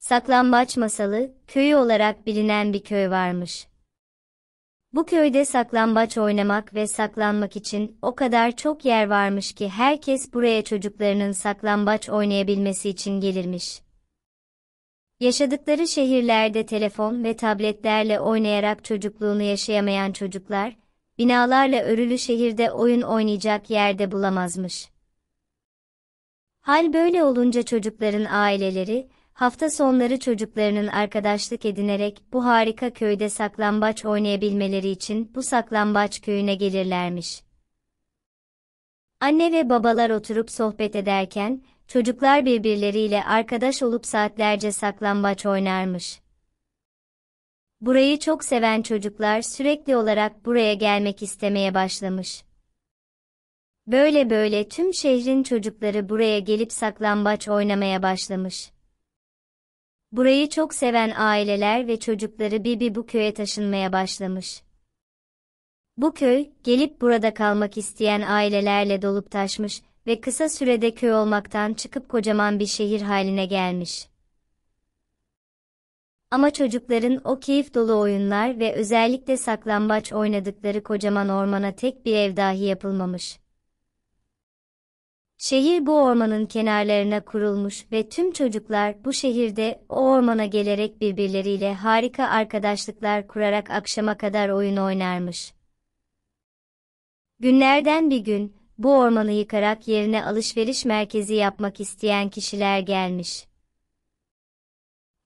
Saklambaç masalı, köyü olarak bilinen bir köy varmış. Bu köyde saklambaç oynamak ve saklanmak için o kadar çok yer varmış ki herkes buraya çocuklarının saklambaç oynayabilmesi için gelirmiş. Yaşadıkları şehirlerde telefon ve tabletlerle oynayarak çocukluğunu yaşayamayan çocuklar, binalarla örülü şehirde oyun oynayacak yerde bulamazmış. Hal böyle olunca çocukların aileleri, hafta sonları çocuklarının arkadaşlık edinerek bu harika köyde saklambaç oynayabilmeleri için bu saklambaç köyüne gelirlermiş. Anne ve babalar oturup sohbet ederken, çocuklar birbirleriyle arkadaş olup saatlerce saklambaç oynarmış. Burayı çok seven çocuklar sürekli olarak buraya gelmek istemeye başlamış. Böyle böyle tüm şehrin çocukları buraya gelip saklambaç oynamaya başlamış. Burayı çok seven aileler ve çocukları Bibi bu köye taşınmaya başlamış. Bu köy, gelip burada kalmak isteyen ailelerle dolup taşmış ve kısa sürede köy olmaktan çıkıp kocaman bir şehir haline gelmiş. Ama çocukların o keyif dolu oyunlar ve özellikle saklambaç oynadıkları kocaman ormana tek bir ev dahi yapılmamış. Şehir bu ormanın kenarlarına kurulmuş ve tüm çocuklar bu şehirde o ormana gelerek birbirleriyle harika arkadaşlıklar kurarak akşama kadar oyun oynarmış. Günlerden bir gün bu ormanı yıkarak yerine alışveriş merkezi yapmak isteyen kişiler gelmiş.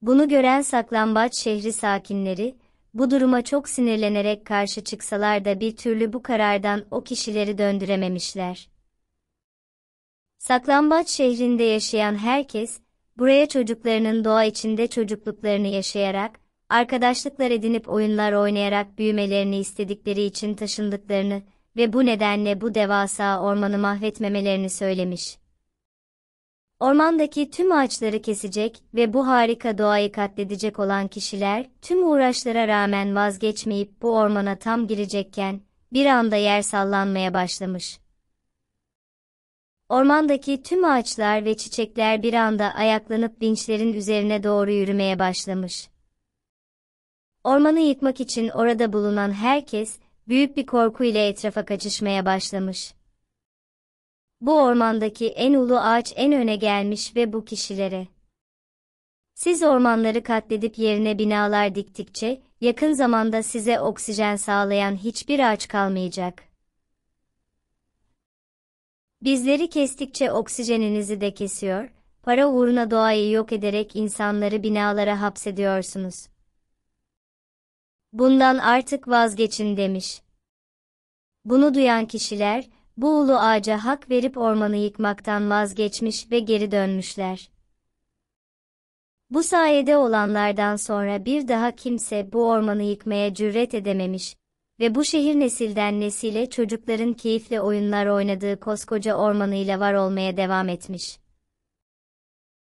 Bunu gören saklambaç şehri sakinleri, bu duruma çok sinirlenerek karşı çıksalar da bir türlü bu karardan o kişileri döndürememişler. Saklambaç şehrinde yaşayan herkes, buraya çocuklarının doğa içinde çocukluklarını yaşayarak, arkadaşlıklar edinip oyunlar oynayarak büyümelerini istedikleri için taşındıklarını ve bu nedenle bu devasa ormanı mahvetmemelerini söylemiş. Ormandaki tüm ağaçları kesecek ve bu harika doğayı katledecek olan kişiler tüm uğraşlara rağmen vazgeçmeyip bu ormana tam girecekken bir anda yer sallanmaya başlamış. Ormandaki tüm ağaçlar ve çiçekler bir anda ayaklanıp vinçlerin üzerine doğru yürümeye başlamış. Ormanı yıkmak için orada bulunan herkes büyük bir korku ile etrafa kaçışmaya başlamış. Bu ormandaki en ulu ağaç en öne gelmiş ve bu kişilere siz ormanları katledip yerine binalar diktikçe yakın zamanda size oksijen sağlayan hiçbir ağaç kalmayacak. Bizleri kestikçe oksijeninizi de kesiyor, para uğruna doğayı yok ederek insanları binalara hapsediyorsunuz. Bundan artık vazgeçin demiş. Bunu duyan kişiler, bu ulu ağaca hak verip ormanı yıkmaktan vazgeçmiş ve geri dönmüşler. Bu sayede olanlardan sonra bir daha kimse bu ormanı yıkmaya cüret edememiş ve bu şehir nesilden nesile çocukların keyifle oyunlar oynadığı koskoca ormanıyla var olmaya devam etmiş.